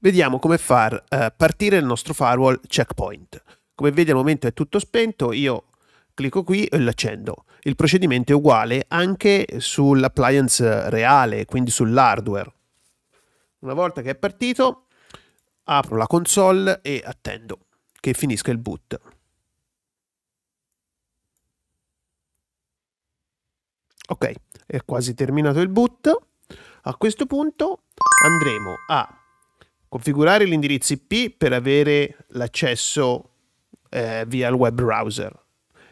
vediamo come far eh, partire il nostro firewall checkpoint. Come vedi al momento è tutto spento, io clicco qui e l'accendo. Il procedimento è uguale anche sull'appliance reale, quindi sull'hardware. Una volta che è partito, apro la console e attendo che finisca il boot. Ok, è quasi terminato il boot. A questo punto andremo a configurare l'indirizzo IP per avere l'accesso eh, via il web browser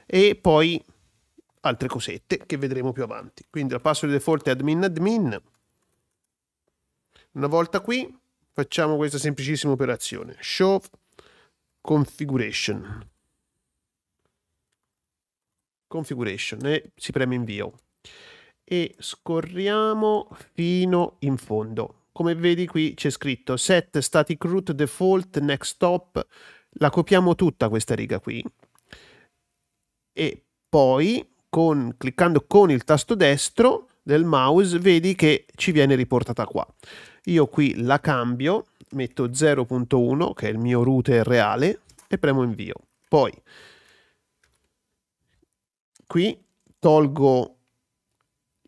e poi altre cosette che vedremo più avanti. Quindi la password default è admin admin. Una volta qui facciamo questa semplicissima operazione show configuration configuration e si preme invio e scorriamo fino in fondo come vedi qui c'è scritto set static root default next stop, la copiamo tutta questa riga qui e poi con, cliccando con il tasto destro del mouse vedi che ci viene riportata qua. Io qui la cambio, metto 0.1 che è il mio router reale e premo invio. Poi qui tolgo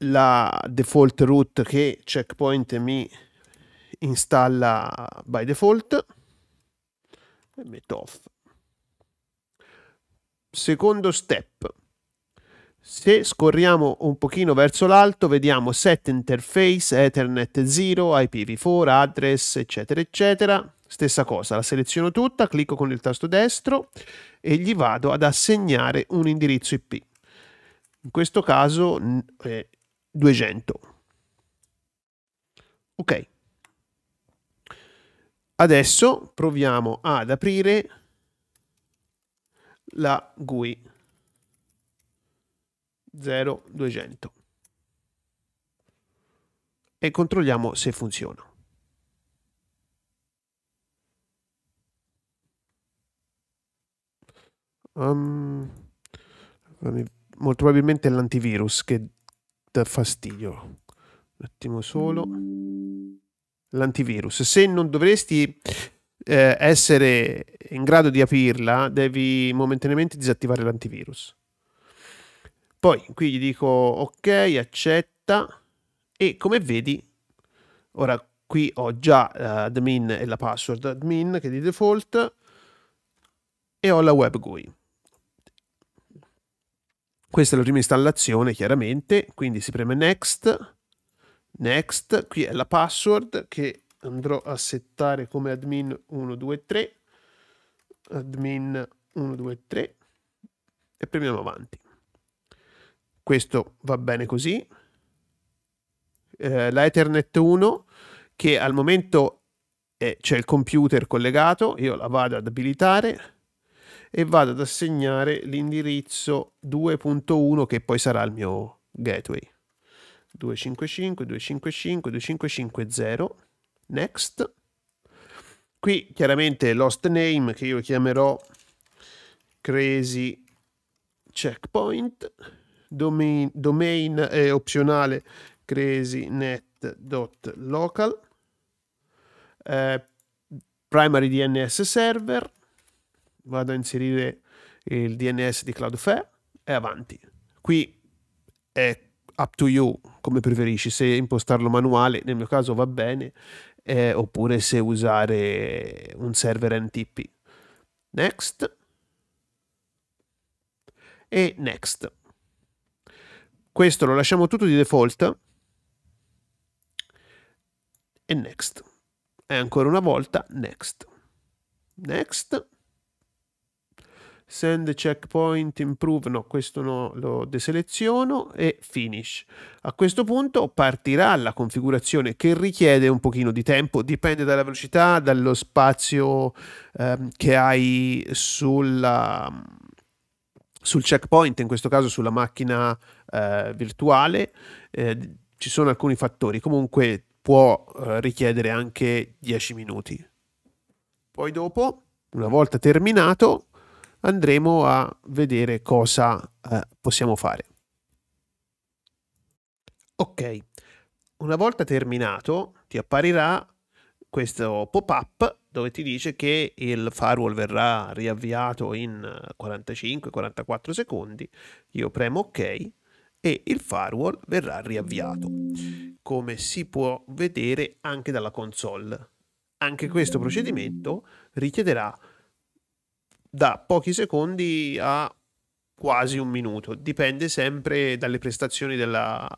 la default root che checkpoint mi installa by default e metto off. Secondo step. Se scorriamo un pochino verso l'alto vediamo set interface, ethernet 0, IPv4, address eccetera eccetera. Stessa cosa, la seleziono tutta, clicco con il tasto destro e gli vado ad assegnare un indirizzo IP. In questo caso è 200. Ok. Adesso proviamo ad aprire la GUI 0200 e controlliamo se funziona. Um, molto probabilmente è l'antivirus che dà fastidio. Un attimo solo l'antivirus. Se non dovresti eh, essere in grado di aprirla, devi momentaneamente disattivare l'antivirus. Poi qui gli dico ok, accetta e come vedi, ora qui ho già l'admin eh, e la password admin che è di default e ho la web GUI. Questa è la prima installazione chiaramente, quindi si preme next Next, qui è la password che andrò a settare come admin 123, admin 123 e premiamo avanti. Questo va bene così. Eh, la Ethernet 1 che al momento c'è il computer collegato, io la vado ad abilitare e vado ad assegnare l'indirizzo 2.1 che poi sarà il mio gateway. 255, 255, 2550, next. Qui chiaramente l'host name che io chiamerò crazy checkpoint, domain, domain è opzionale crazynet.local, eh, primary DNS server, vado a inserire il DNS di Cloudflare e avanti. Qui è up to you, come preferisci, se impostarlo manuale, nel mio caso va bene, eh, oppure se usare un server NTP. Next e next. Questo lo lasciamo tutto di default e next. E ancora una volta next. Next send checkpoint improve, no questo no, lo deseleziono e finish. A questo punto partirà la configurazione che richiede un pochino di tempo, dipende dalla velocità, dallo spazio ehm, che hai sulla, sul checkpoint, in questo caso sulla macchina eh, virtuale. Eh, ci sono alcuni fattori, comunque può eh, richiedere anche 10 minuti. Poi dopo, una volta terminato, andremo a vedere cosa eh, possiamo fare. Ok, una volta terminato ti apparirà questo pop-up dove ti dice che il firewall verrà riavviato in 45-44 eh, secondi. Io premo ok e il firewall verrà riavviato, come si può vedere anche dalla console. Anche questo procedimento richiederà da pochi secondi a quasi un minuto, dipende sempre dalle prestazioni della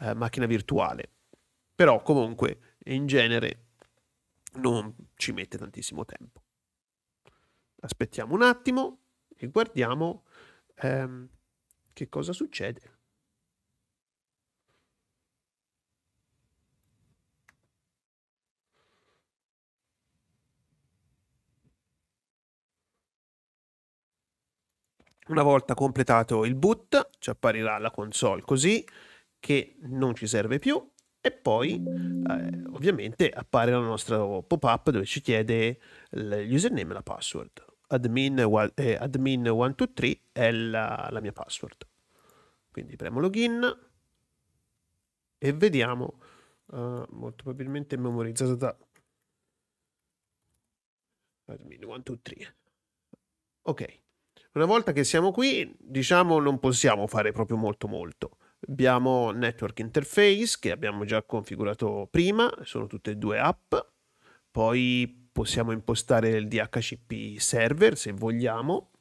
eh, macchina virtuale. Però comunque in genere non ci mette tantissimo tempo. Aspettiamo un attimo e guardiamo ehm, che cosa succede. Una volta completato il boot ci apparirà la console così che non ci serve più e poi eh, ovviamente appare la nostra pop-up dove ci chiede l'username e la password. Admin, eh, admin 123 è la, la mia password. Quindi premo login e vediamo Uh, molto probabilmente memorizzata da admin 123 ok una volta che siamo qui, diciamo, non possiamo fare proprio molto molto. Abbiamo Network Interface che abbiamo già configurato prima, sono tutte e due app. Poi possiamo impostare il DHCP server se vogliamo.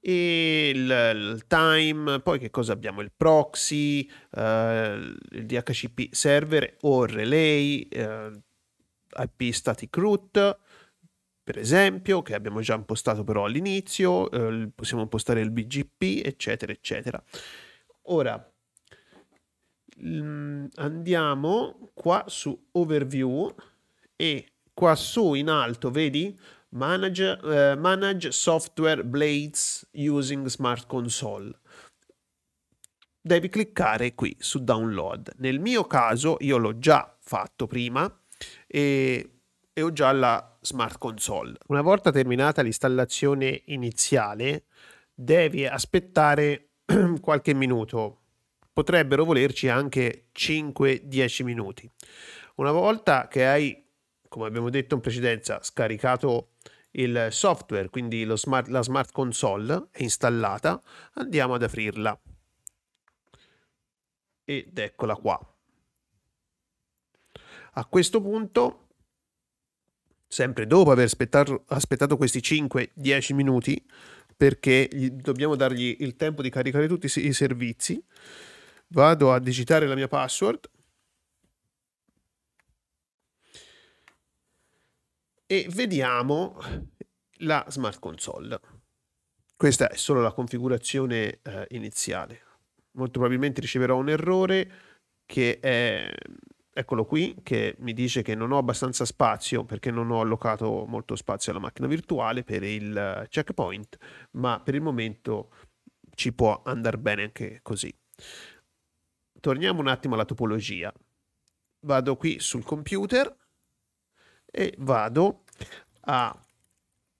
E il, il time, poi che cosa abbiamo? Il proxy, eh, il DHCP server o relay, eh, IP static root, per esempio, che abbiamo già impostato però all'inizio, eh, possiamo impostare il BGP, eccetera, eccetera. Ora, mm, andiamo qua su Overview e qua su in alto, vedi? Manage, eh, manage software blades using smart console. Devi cliccare qui su download. Nel mio caso io l'ho già fatto prima e, e ho già la smart console. Una volta terminata l'installazione iniziale, devi aspettare qualche minuto. Potrebbero volerci anche 5-10 minuti. Una volta che hai, come abbiamo detto in precedenza, scaricato il software, quindi smart, la smart console è installata, andiamo ad aprirla. Ed eccola qua. A questo punto sempre dopo aver aspettato questi 5-10 minuti, perché dobbiamo dargli il tempo di caricare tutti i servizi, vado a digitare la mia password e vediamo la smart console. Questa è solo la configurazione eh, iniziale. Molto probabilmente riceverò un errore che è eccolo qui, che mi dice che non ho abbastanza spazio perché non ho allocato molto spazio alla macchina virtuale per il eh, checkpoint, ma per il momento ci può andare bene anche così. Torniamo un attimo alla topologia. Vado qui sul computer e vado a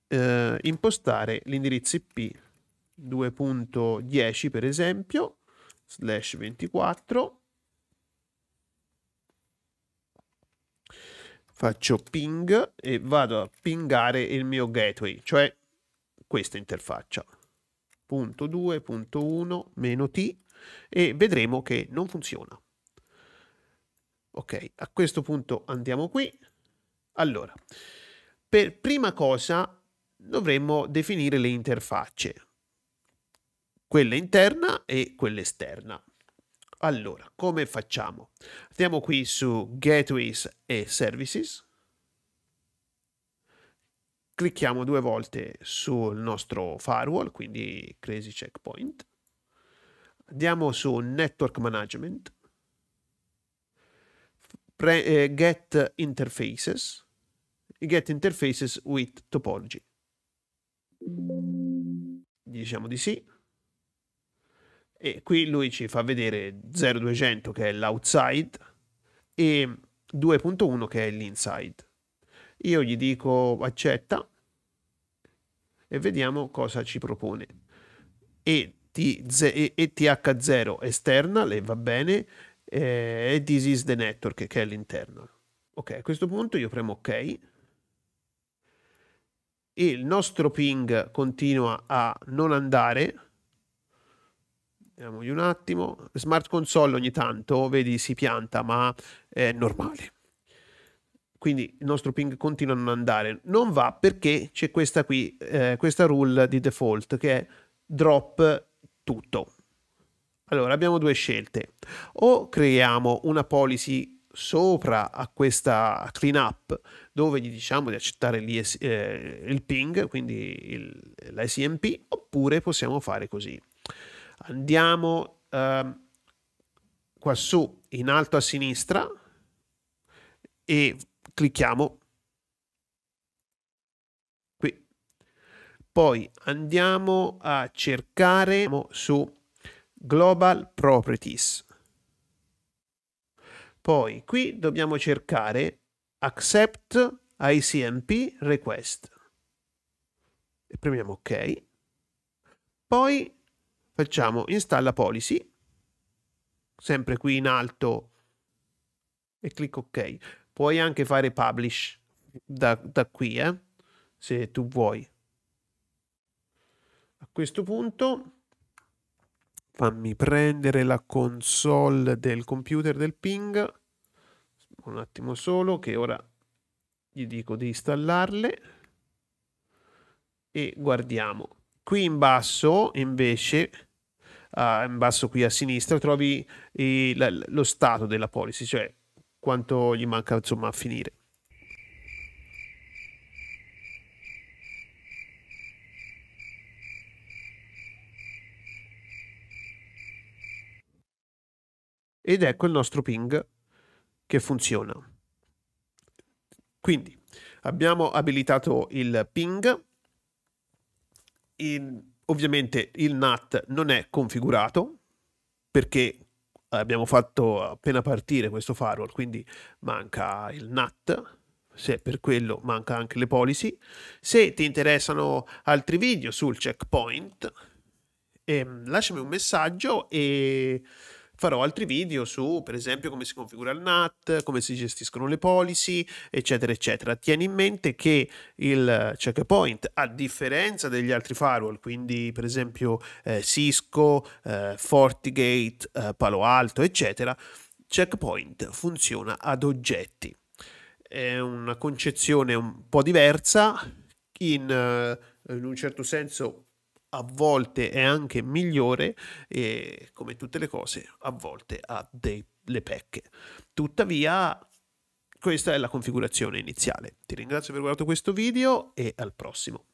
eh, impostare l'indirizzo IP 2.10 per esempio, slash 24 faccio ping e vado a pingare il mio gateway, cioè questa interfaccia. Punto 2, punto 1, meno t e vedremo che non funziona. Ok, a questo punto andiamo qui. Allora, per prima cosa dovremmo definire le interfacce, quella interna e quella esterna. Allora, come facciamo? Andiamo qui su Gateways e Services. Clicchiamo due volte sul nostro firewall, quindi Crazy Checkpoint. Andiamo su Network Management. Pre, eh, get Interfaces. Get Interfaces with Topology. Diciamo di sì. E qui lui ci fa vedere 0200 che è l'outside e 2.1 che è l'inside. Io gli dico accetta e vediamo cosa ci propone. E ETH0 external e va bene, e this is the network che è l'interno. Ok, a questo punto io premo ok e il nostro ping continua a non andare Vediamogli un attimo. Smart console ogni tanto, vedi, si pianta, ma è normale. Quindi il nostro ping continua a non andare. Non va perché c'è questa qui, eh, questa rule di default che è drop tutto. Allora abbiamo due scelte. O creiamo una policy sopra a questa cleanup dove gli diciamo di accettare eh, il ping, quindi l'ICMP oppure possiamo fare così. Andiamo eh, qua in alto a sinistra e clicchiamo qui. Poi andiamo a cercare su Global Properties. Poi qui dobbiamo cercare Accept ICMP Request. E premiamo OK. Poi facciamo installa policy, sempre qui in alto e clicco ok. Puoi anche fare publish da, da qui, eh, se tu vuoi. A questo punto fammi prendere la console del computer del ping, un attimo solo che ora gli dico di installarle e guardiamo qui in basso invece uh, in basso qui a sinistra trovi eh, lo stato della policy cioè quanto gli manca insomma a finire ed ecco il nostro ping che funziona quindi abbiamo abilitato il ping in, ovviamente il NAT non è configurato perché abbiamo fatto appena partire questo firewall, quindi manca il NAT, se per quello manca anche le policy. Se ti interessano altri video sul checkpoint, ehm, lasciami un messaggio e farò altri video su per esempio come si configura il NAT, come si gestiscono le policy, eccetera eccetera. Tieni in mente che il checkpoint a differenza degli altri firewall, quindi per esempio eh, Cisco, eh, Fortigate, eh, Palo Alto, eccetera, checkpoint funziona ad oggetti. È una concezione un po' diversa in, eh, in un certo senso a volte è anche migliore e come tutte le cose a volte ha delle pecche. Tuttavia questa è la configurazione iniziale. Ti ringrazio per aver guardato questo video e al prossimo.